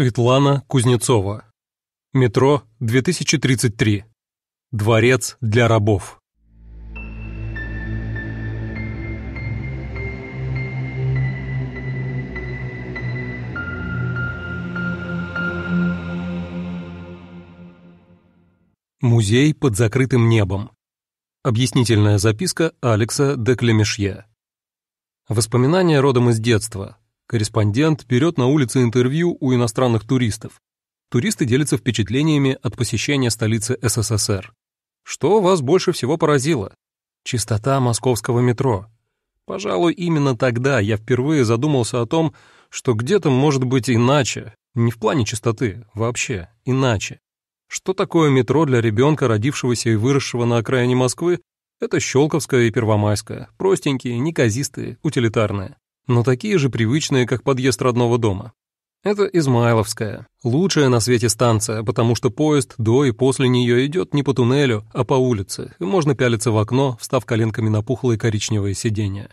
Светлана Кузнецова. Метро 2033. Дворец для рабов. Музей под закрытым небом. Объяснительная записка Алекса де Клемешье. Воспоминания родом из детства, Корреспондент берет на улице интервью у иностранных туристов. Туристы делятся впечатлениями от посещения столицы СССР. Что вас больше всего поразило? Чистота московского метро. Пожалуй, именно тогда я впервые задумался о том, что где-то может быть иначе, не в плане чистоты, вообще, иначе. Что такое метро для ребенка, родившегося и выросшего на окраине Москвы, это Щелковская и Первомайская, простенькие, неказистые, утилитарные но такие же привычные, как подъезд родного дома. Это Измайловская, лучшая на свете станция, потому что поезд до и после нее идет не по туннелю, а по улице, и можно пялиться в окно, встав коленками на пухлые коричневые сиденья.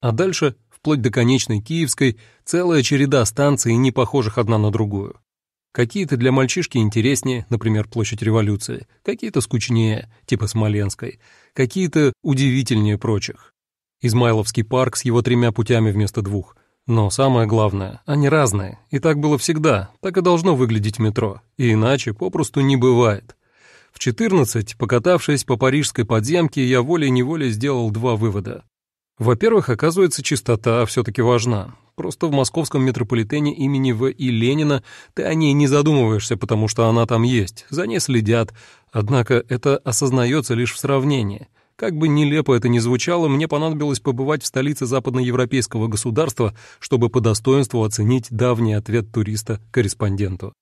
А дальше, вплоть до конечной Киевской, целая череда станций, не похожих одна на другую. Какие-то для мальчишки интереснее, например, площадь революции, какие-то скучнее, типа Смоленской, какие-то удивительнее прочих. Измайловский парк с его тремя путями вместо двух. Но самое главное, они разные, и так было всегда, так и должно выглядеть метро, и иначе попросту не бывает. В 14, покатавшись по парижской подземке, я волей-неволей сделал два вывода. Во-первых, оказывается, чистота все-таки важна. Просто в московском метрополитене имени В. И. Ленина ты о ней не задумываешься, потому что она там есть, за ней следят. Однако это осознается лишь в сравнении – как бы нелепо это ни звучало, мне понадобилось побывать в столице западноевропейского государства, чтобы по достоинству оценить давний ответ туриста корреспонденту.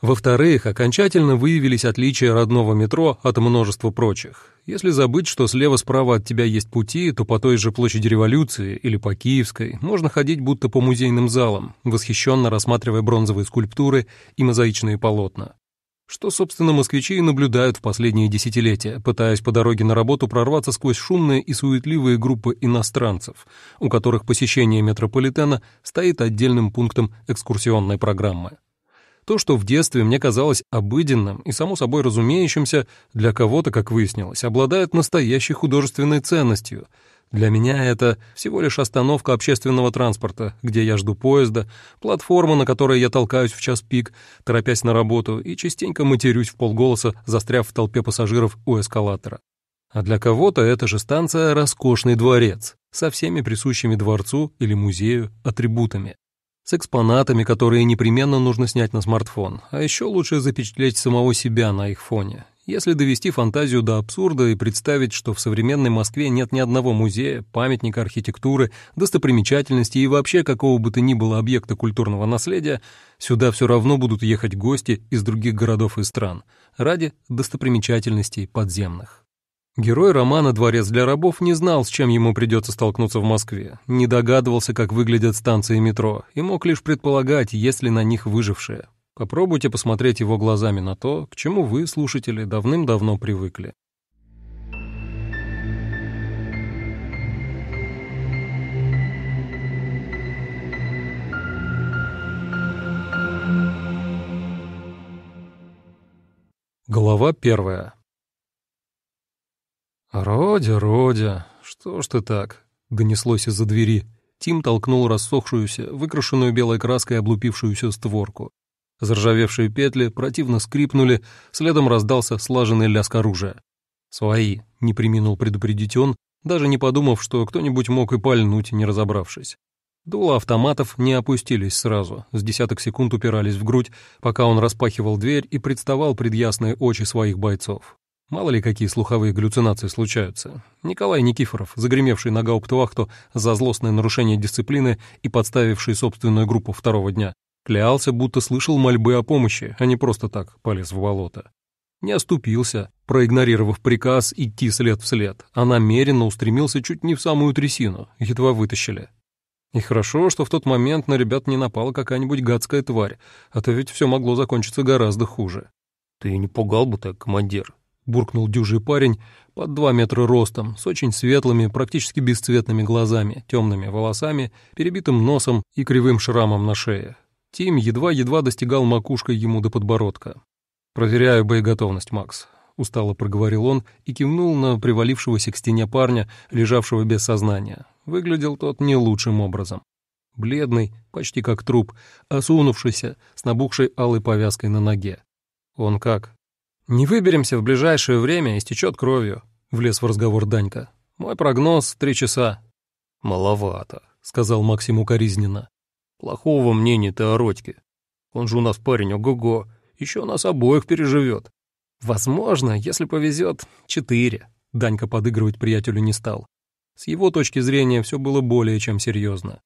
Во-вторых, окончательно выявились отличия родного метро от множества прочих. Если забыть, что слева-справа от тебя есть пути, то по той же площади революции или по Киевской можно ходить будто по музейным залам, восхищенно рассматривая бронзовые скульптуры и мозаичные полотна что, собственно, москвичи и наблюдают в последние десятилетия, пытаясь по дороге на работу прорваться сквозь шумные и суетливые группы иностранцев, у которых посещение метрополитена стоит отдельным пунктом экскурсионной программы. То, что в детстве мне казалось обыденным и само собой разумеющимся, для кого-то, как выяснилось, обладает настоящей художественной ценностью — для меня это всего лишь остановка общественного транспорта, где я жду поезда, платформа, на которой я толкаюсь в час пик, торопясь на работу и частенько матерюсь в полголоса, застряв в толпе пассажиров у эскалатора. А для кого-то эта же станция — роскошный дворец, со всеми присущими дворцу или музею атрибутами, с экспонатами, которые непременно нужно снять на смартфон, а еще лучше запечатлеть самого себя на их фоне, если довести фантазию до абсурда и представить, что в современной Москве нет ни одного музея, памятника архитектуры, достопримечательности и вообще какого бы то ни было объекта культурного наследия, сюда все равно будут ехать гости из других городов и стран ради достопримечательностей подземных. Герой романа «Дворец для рабов» не знал, с чем ему придется столкнуться в Москве, не догадывался, как выглядят станции метро, и мог лишь предполагать, есть ли на них выжившие. Попробуйте посмотреть его глазами на то, к чему вы, слушатели, давным-давно привыкли. Глава первая. «Родя, Родя, что ж ты так?» — донеслось из-за двери. Тим толкнул рассохшуюся, выкрашенную белой краской облупившуюся створку. Заржавевшие петли противно скрипнули, следом раздался слаженный лязг оружия. «Свои», — не приминул предупредить он, даже не подумав, что кто-нибудь мог и пальнуть, не разобравшись. Дула автоматов не опустились сразу, с десяток секунд упирались в грудь, пока он распахивал дверь и представал пред ясные очи своих бойцов. Мало ли какие слуховые галлюцинации случаются. Николай Никифоров, загремевший на гауптвахту за злостное нарушение дисциплины и подставивший собственную группу второго дня, Клялся, будто слышал мольбы о помощи, а не просто так полез в болото. Не оступился, проигнорировав приказ идти след в след, а намеренно устремился чуть не в самую трясину, едва вытащили. И хорошо, что в тот момент на ребят не напала какая-нибудь гадская тварь, а то ведь все могло закончиться гораздо хуже. «Ты не пугал бы так, командир», — буркнул дюжий парень под два метра ростом, с очень светлыми, практически бесцветными глазами, темными волосами, перебитым носом и кривым шрамом на шее. Тим едва-едва достигал макушкой ему до подбородка. «Проверяю боеготовность, Макс», — устало проговорил он и кивнул на привалившегося к стене парня, лежавшего без сознания. Выглядел тот не лучшим образом. Бледный, почти как труп, осунувшийся, с набухшей алой повязкой на ноге. «Он как?» «Не выберемся в ближайшее время, истечет кровью», — влез в разговор Данька. «Мой прогноз — три часа». «Маловато», — сказал Максиму укоризненно. Плохого мнения-то о Родьке. Он же у нас парень ого-го, еще нас обоих переживет. Возможно, если повезет, четыре. Данька подыгрывать приятелю не стал. С его точки зрения все было более чем серьезно.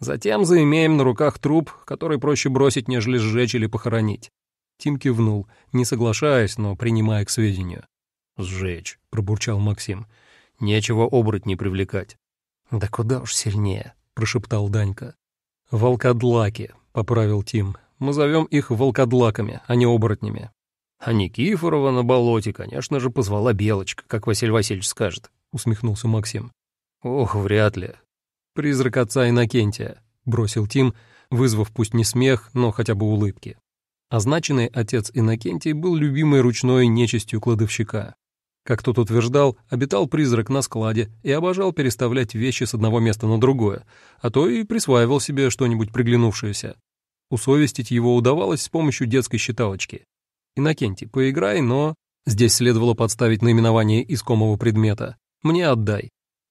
Затем заимеем на руках труп, который проще бросить, нежели сжечь или похоронить. Тим кивнул, не соглашаясь, но принимая к сведению. «Сжечь», — пробурчал Максим. «Нечего оборот не привлекать». «Да куда уж сильнее», — прошептал Данька. «Волкодлаки», — поправил Тим. «Мы зовем их волкодлаками, а не оборотнями». «А Никифорова на болоте, конечно же, позвала Белочка, как Василь Васильевич скажет», — усмехнулся Максим. «Ох, вряд ли». «Призрак отца Иннокентия», — бросил Тим, вызвав пусть не смех, но хотя бы улыбки. Означенный отец Иннокентий был любимой ручной нечистью кладовщика. Как тот утверждал, обитал призрак на складе и обожал переставлять вещи с одного места на другое, а то и присваивал себе что-нибудь приглянувшееся. Усовестить его удавалось с помощью детской считалочки. «Инокентий, поиграй, но...» Здесь следовало подставить наименование искомого предмета. «Мне отдай».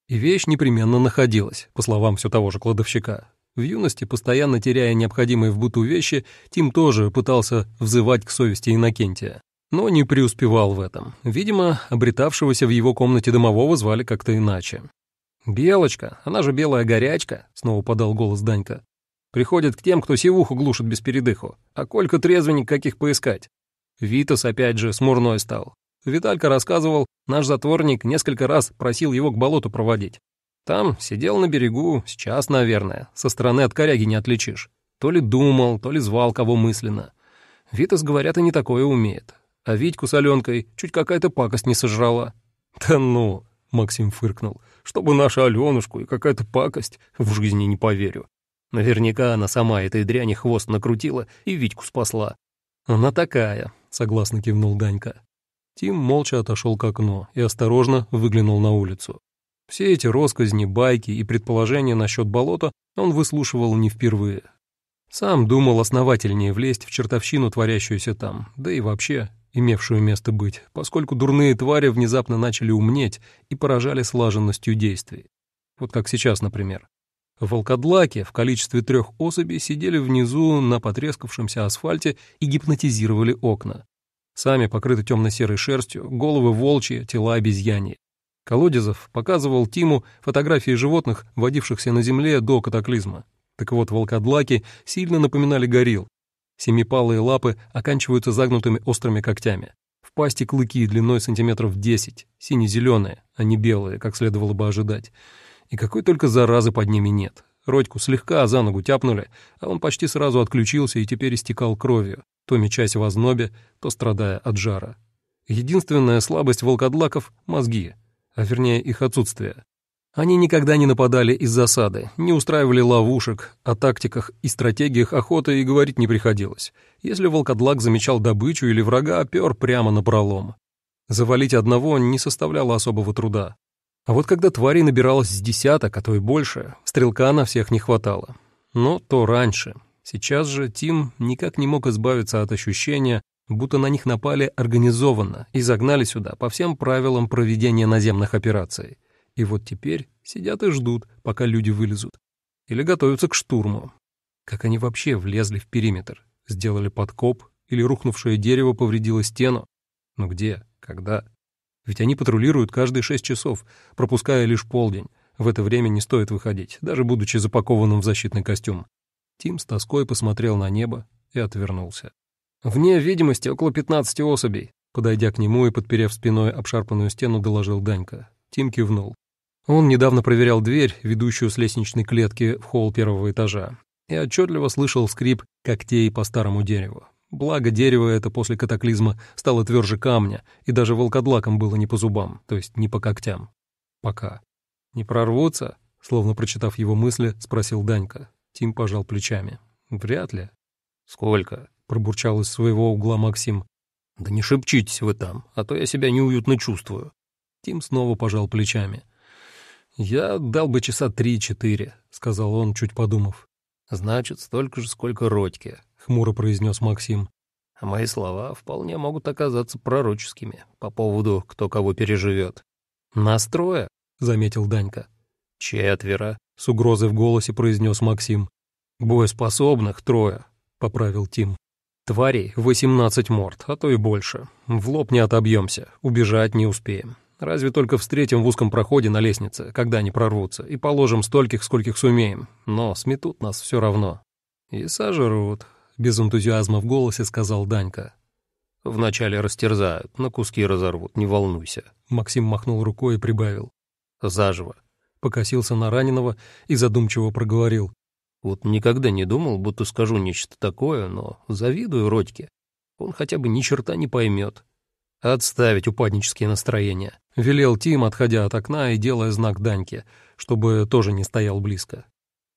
И вещь непременно находилась, по словам все того же кладовщика. В юности, постоянно теряя необходимые в быту вещи, Тим тоже пытался взывать к совести Иннокентия но не преуспевал в этом. Видимо, обретавшегося в его комнате домового звали как-то иначе. «Белочка, она же белая горячка», — снова подал голос Данька. «Приходит к тем, кто сивуху глушит без передыху. А Колька трезвенник каких поискать?» Витас опять же смурной стал. Виталька рассказывал, наш затворник несколько раз просил его к болоту проводить. Там сидел на берегу, сейчас, наверное, со стороны от коряги не отличишь. То ли думал, то ли звал кого мысленно. Витас, говорят, и не такое умеет а Витьку с Аленкой чуть какая-то пакость не сожрала». «Да ну!» — Максим фыркнул. «Чтобы наша Аленушку и какая-то пакость, в жизни не поверю. Наверняка она сама этой дряни хвост накрутила и Витьку спасла». «Она такая», — согласно кивнул Данька. Тим молча отошел к окну и осторожно выглянул на улицу. Все эти росказни, байки и предположения насчет болота он выслушивал не впервые. Сам думал основательнее влезть в чертовщину, творящуюся там, да и вообще имевшую место быть, поскольку дурные твари внезапно начали умнеть и поражали слаженностью действий. Вот как сейчас, например. Волкодлаки в количестве трех особей сидели внизу на потрескавшемся асфальте и гипнотизировали окна. Сами покрыты темно-серой шерстью, головы волчьи, тела обезьяньи. Колодезов показывал Тиму фотографии животных, водившихся на земле до катаклизма. Так вот, волкодлаки сильно напоминали горилл, Семипалые лапы оканчиваются загнутыми острыми когтями. В пасти клыки длиной сантиметров 10, сине-зеленые, а не белые, как следовало бы ожидать. И какой только заразы под ними нет. Родьку слегка за ногу тяпнули, а он почти сразу отключился и теперь истекал кровью, то мечась в ознобе, то страдая от жара. Единственная слабость волкодлаков — мозги, а вернее их отсутствие. Они никогда не нападали из засады, не устраивали ловушек, о тактиках и стратегиях охоты и говорить не приходилось. Если волкодлак замечал добычу или врага, пёр прямо на пролом. Завалить одного не составляло особого труда. А вот когда тварей набиралось с десяток, а то и больше, стрелка на всех не хватало. Но то раньше. Сейчас же Тим никак не мог избавиться от ощущения, будто на них напали организованно и загнали сюда по всем правилам проведения наземных операций. И вот теперь сидят и ждут, пока люди вылезут. Или готовятся к штурму. Как они вообще влезли в периметр? Сделали подкоп? Или рухнувшее дерево повредило стену? Ну где? Когда? Ведь они патрулируют каждые шесть часов, пропуская лишь полдень. В это время не стоит выходить, даже будучи запакованным в защитный костюм. Тим с тоской посмотрел на небо и отвернулся. «Вне видимости около 15 особей», — подойдя к нему и подперев спиной обшарпанную стену, доложил Данька. Тим кивнул. Он недавно проверял дверь, ведущую с лестничной клетки в холл первого этажа, и отчетливо слышал скрип когтей по старому дереву. Благо, дерево это после катаклизма стало тверже камня, и даже волкодлаком было не по зубам, то есть не по когтям. Пока. «Не прорвутся?» — словно прочитав его мысли, спросил Данька. Тим пожал плечами. «Вряд ли». «Сколько?» — пробурчал из своего угла Максим. «Да не шепчитесь вы там, а то я себя неуютно чувствую». Тим снова пожал плечами. «Я дал бы часа три-четыре», — сказал он, чуть подумав. «Значит, столько же, сколько Родьке», — хмуро произнес Максим. «А «Мои слова вполне могут оказаться пророческими по поводу, кто кого переживет». «Настроя», — заметил Данька. «Четверо», — с угрозой в голосе произнес Максим. «Боеспособных трое», — поправил Тим. «Тварей восемнадцать морд, а то и больше. В лоб не отобьемся, убежать не успеем. Разве только встретим в узком проходе на лестнице, когда они прорвутся, и положим стольких, скольких сумеем. Но сметут нас все равно. И сожрут, — без энтузиазма в голосе сказал Данька. «Вначале растерзают, на куски разорвут, не волнуйся», — Максим махнул рукой и прибавил. «Заживо», — покосился на раненого и задумчиво проговорил. «Вот никогда не думал, будто скажу нечто такое, но завидую Родьке. Он хотя бы ни черта не поймет, «Отставить упаднические настроения», — велел Тим, отходя от окна и делая знак Даньке, чтобы тоже не стоял близко.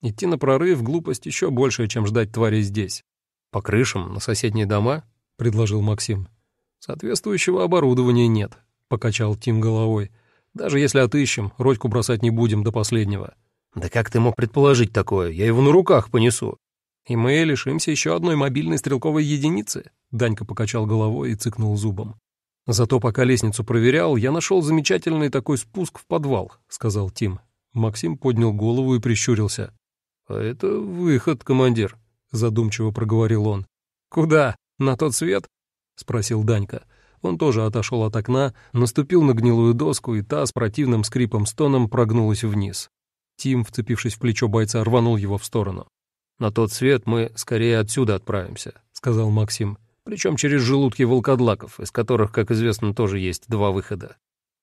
Идти на прорыв — глупость еще больше, чем ждать тварей здесь. «По крышам, на соседние дома?» — предложил Максим. «Соответствующего оборудования нет», — покачал Тим головой. «Даже если отыщем, Родьку бросать не будем до последнего». «Да как ты мог предположить такое? Я его на руках понесу». «И мы лишимся еще одной мобильной стрелковой единицы», — Данька покачал головой и цыкнул зубом. «Зато пока лестницу проверял, я нашел замечательный такой спуск в подвал», — сказал Тим. Максим поднял голову и прищурился. «А это выход, командир», — задумчиво проговорил он. «Куда? На тот свет?» — спросил Данька. Он тоже отошел от окна, наступил на гнилую доску, и та с противным скрипом-стоном прогнулась вниз. Тим, вцепившись в плечо бойца, рванул его в сторону. «На тот свет мы скорее отсюда отправимся», — сказал Максим причем через желудки волкодлаков, из которых, как известно, тоже есть два выхода.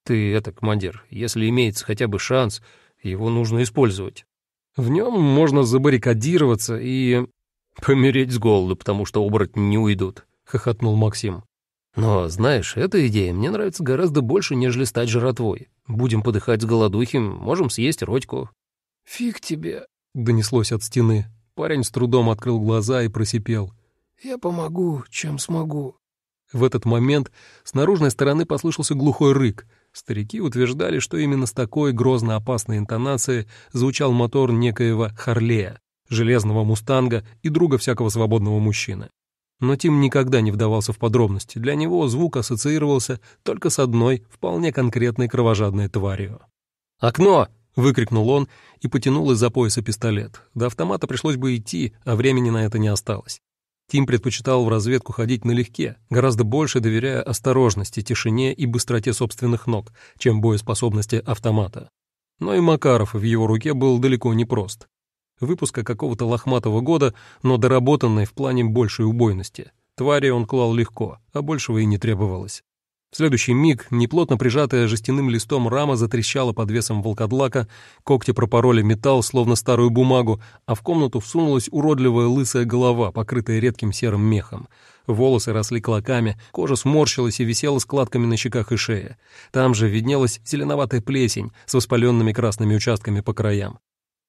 Ты это, командир, если имеется хотя бы шанс, его нужно использовать. В нем можно забаррикадироваться и помереть с голоду, потому что оборотни не уйдут, — хохотнул Максим. Но, знаешь, эта идея мне нравится гораздо больше, нежели стать жратвой. Будем подыхать с голодухи, можем съесть Родьку. «Фиг тебе!» — донеслось от стены. Парень с трудом открыл глаза и просипел. Я помогу, чем смогу». В этот момент с наружной стороны послышался глухой рык. Старики утверждали, что именно с такой грозно опасной интонацией звучал мотор некоего Харлея, железного мустанга и друга всякого свободного мужчины. Но Тим никогда не вдавался в подробности, для него звук ассоциировался только с одной вполне конкретной кровожадной тварью. «Окно!» — выкрикнул он и потянул из-за пояса пистолет. До автомата пришлось бы идти, а времени на это не осталось. Тим предпочитал в разведку ходить налегке, гораздо больше доверяя осторожности, тишине и быстроте собственных ног, чем боеспособности автомата. Но и Макаров в его руке был далеко не прост. Выпуска какого-то лохматого года, но доработанной в плане большей убойности. Твари он клал легко, а большего и не требовалось. В следующий миг неплотно прижатая жестяным листом рама затрещала под весом волкодлака, когти пропороли металл, словно старую бумагу, а в комнату всунулась уродливая лысая голова, покрытая редким серым мехом. Волосы росли клоками, кожа сморщилась и висела складками на щеках и шее. Там же виднелась зеленоватая плесень с воспаленными красными участками по краям.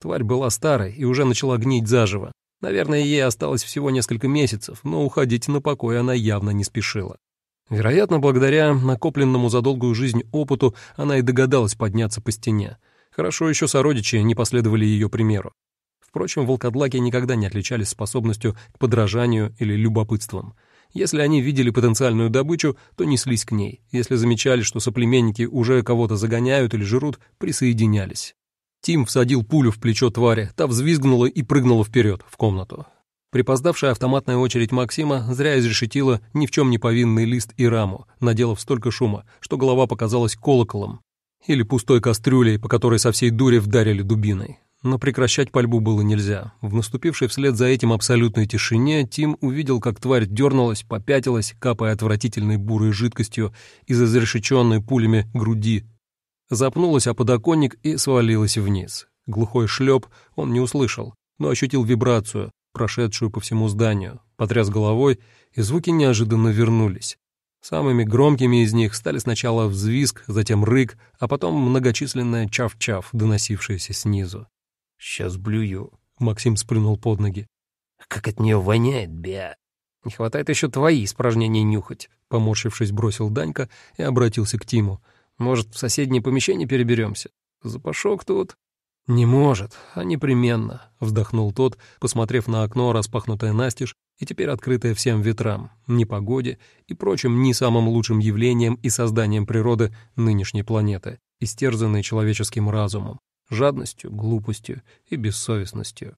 Тварь была старой и уже начала гнить заживо. Наверное, ей осталось всего несколько месяцев, но уходить на покой она явно не спешила. Вероятно, благодаря накопленному за долгую жизнь опыту она и догадалась подняться по стене. Хорошо еще сородичи не последовали ее примеру. Впрочем, волкодлаки никогда не отличались способностью к подражанию или любопытством. Если они видели потенциальную добычу, то неслись к ней. Если замечали, что соплеменники уже кого-то загоняют или жрут, присоединялись. Тим всадил пулю в плечо твари, та взвизгнула и прыгнула вперед, в комнату. Припоздавшая автоматная очередь Максима зря изрешетила ни в чем не повинный лист и раму, наделав столько шума, что голова показалась колоколом или пустой кастрюлей, по которой со всей дури вдарили дубиной. Но прекращать пальбу было нельзя. В наступившей вслед за этим абсолютной тишине Тим увидел, как тварь дернулась, попятилась, капая отвратительной бурой жидкостью из изрешеченной пулями груди. Запнулась о подоконник и свалилась вниз. Глухой шлеп он не услышал, но ощутил вибрацию, прошедшую по всему зданию, потряс головой, и звуки неожиданно вернулись. Самыми громкими из них стали сначала взвизг, затем рык, а потом многочисленное чав-чав, доносившееся снизу. «Сейчас блюю», — Максим сплюнул под ноги. «Как от нее воняет, бя!» «Не хватает еще твои испражнения нюхать», — поморщившись, бросил Данька и обратился к Тиму. «Может, в соседнее помещение переберемся? Запашок тут...» «Не может, а непременно», — вздохнул тот, посмотрев на окно, распахнутое настежь, и теперь открытое всем ветрам, непогоде и прочим не самым лучшим явлением и созданием природы нынешней планеты, истерзанной человеческим разумом, жадностью, глупостью и бессовестностью.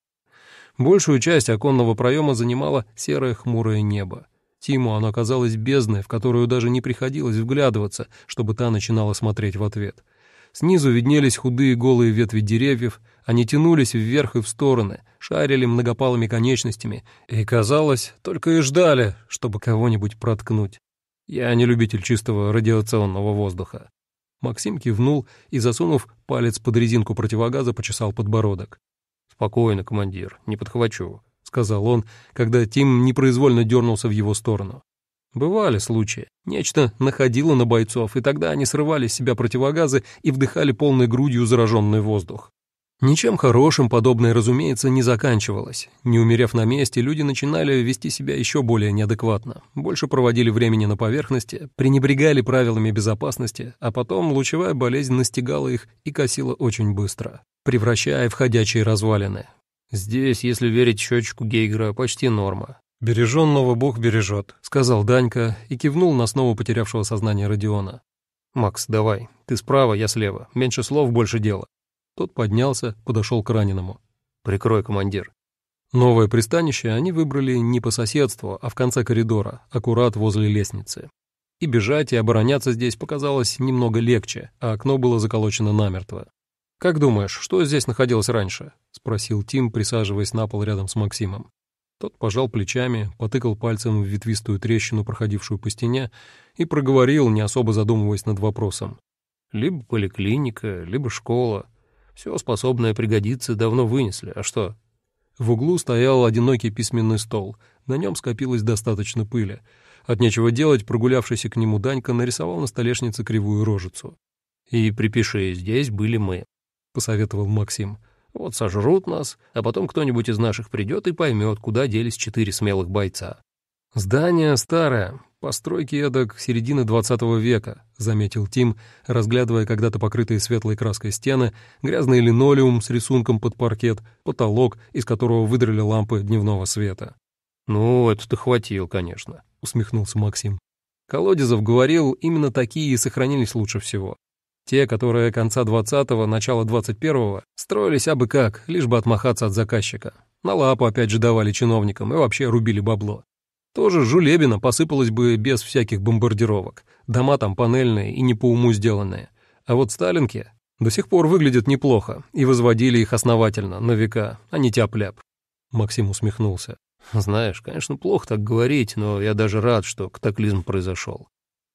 Большую часть оконного проема занимало серое хмурое небо. Тиму оно казалось бездной, в которую даже не приходилось вглядываться, чтобы та начинала смотреть в ответ — Снизу виднелись худые голые ветви деревьев, они тянулись вверх и в стороны, шарили многопалыми конечностями, и, казалось, только и ждали, чтобы кого-нибудь проткнуть. Я не любитель чистого радиационного воздуха. Максим кивнул и, засунув палец под резинку противогаза, почесал подбородок. «Спокойно, командир, не подхвачу», — сказал он, когда Тим непроизвольно дернулся в его сторону. Бывали случаи. Нечто находило на бойцов, и тогда они срывали с себя противогазы и вдыхали полной грудью зараженный воздух. Ничем хорошим подобное, разумеется, не заканчивалось. Не умерев на месте, люди начинали вести себя еще более неадекватно, больше проводили времени на поверхности, пренебрегали правилами безопасности, а потом лучевая болезнь настигала их и косила очень быстро, превращая в ходячие развалины. Здесь, если верить счетчику Гейгера, почти норма. «Береженного Бог бережет», — сказал Данька и кивнул на снова потерявшего сознание Родиона. «Макс, давай. Ты справа, я слева. Меньше слов, больше дела». Тот поднялся, подошел к раненому. «Прикрой, командир». Новое пристанище они выбрали не по соседству, а в конце коридора, аккурат возле лестницы. И бежать, и обороняться здесь показалось немного легче, а окно было заколочено намертво. «Как думаешь, что здесь находилось раньше?» — спросил Тим, присаживаясь на пол рядом с Максимом. Тот пожал плечами, потыкал пальцем в ветвистую трещину, проходившую по стене, и проговорил, не особо задумываясь над вопросом. «Либо поликлиника, либо школа. Все способное пригодиться давно вынесли, а что?» В углу стоял одинокий письменный стол, на нем скопилось достаточно пыли. От нечего делать, прогулявшийся к нему Данька нарисовал на столешнице кривую рожицу. «И припиши, здесь были мы», — посоветовал Максим. — вот сожрут нас, а потом кто-нибудь из наших придет и поймет, куда делись четыре смелых бойца. «Здание старое, постройки эдак середины двадцатого века», — заметил Тим, разглядывая когда-то покрытые светлой краской стены, грязный линолеум с рисунком под паркет, потолок, из которого выдрали лампы дневного света. «Ну, это ты хватил, конечно», — усмехнулся Максим. Колодезов говорил, именно такие и сохранились лучше всего. Те, которые конца 20-го, начала 21-го, строились абы как, лишь бы отмахаться от заказчика. На лапу опять же давали чиновникам и вообще рубили бабло. Тоже жулебина посыпалась бы без всяких бомбардировок. Дома там панельные и не по уму сделанные. А вот сталинки до сих пор выглядят неплохо, и возводили их основательно, на века, а не тяп-ляп. Максим усмехнулся. «Знаешь, конечно, плохо так говорить, но я даже рад, что катаклизм произошел.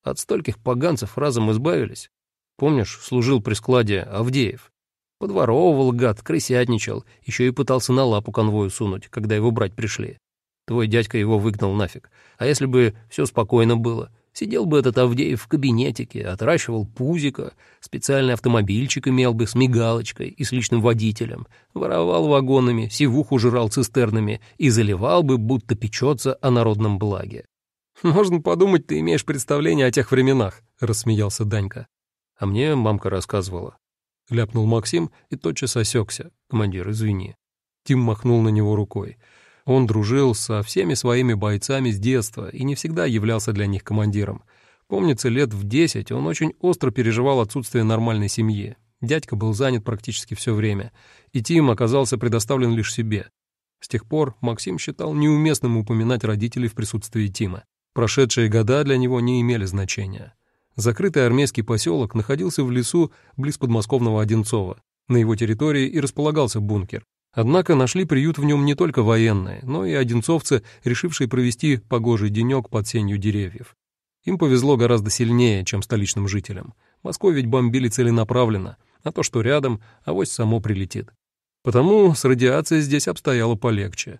От стольких поганцев разом избавились. Помнишь, служил при складе Авдеев? Подворовывал, гад, крысятничал, еще и пытался на лапу конвою сунуть, когда его брать пришли. Твой дядька его выгнал нафиг. А если бы все спокойно было? Сидел бы этот Авдеев в кабинетике, отращивал пузика, специальный автомобильчик имел бы с мигалочкой и с личным водителем, воровал вагонами, сивуху жрал цистернами и заливал бы, будто печется о народном благе. «Можно подумать, ты имеешь представление о тех временах», — рассмеялся Данька. А мне мамка рассказывала. Ляпнул Максим и тотчас осекся. Командир, извини. Тим махнул на него рукой. Он дружил со всеми своими бойцами с детства и не всегда являлся для них командиром. Помнится, лет в десять он очень остро переживал отсутствие нормальной семьи. Дядька был занят практически все время, и Тим оказался предоставлен лишь себе. С тех пор Максим считал неуместным упоминать родителей в присутствии Тима. Прошедшие года для него не имели значения. Закрытый армейский поселок находился в лесу близ подмосковного Одинцова. На его территории и располагался бункер. Однако нашли приют в нем не только военные, но и одинцовцы, решившие провести погожий денек под сенью деревьев. Им повезло гораздо сильнее, чем столичным жителям. Москву ведь бомбили целенаправленно, а то, что рядом, авось само прилетит. Потому с радиацией здесь обстояло полегче.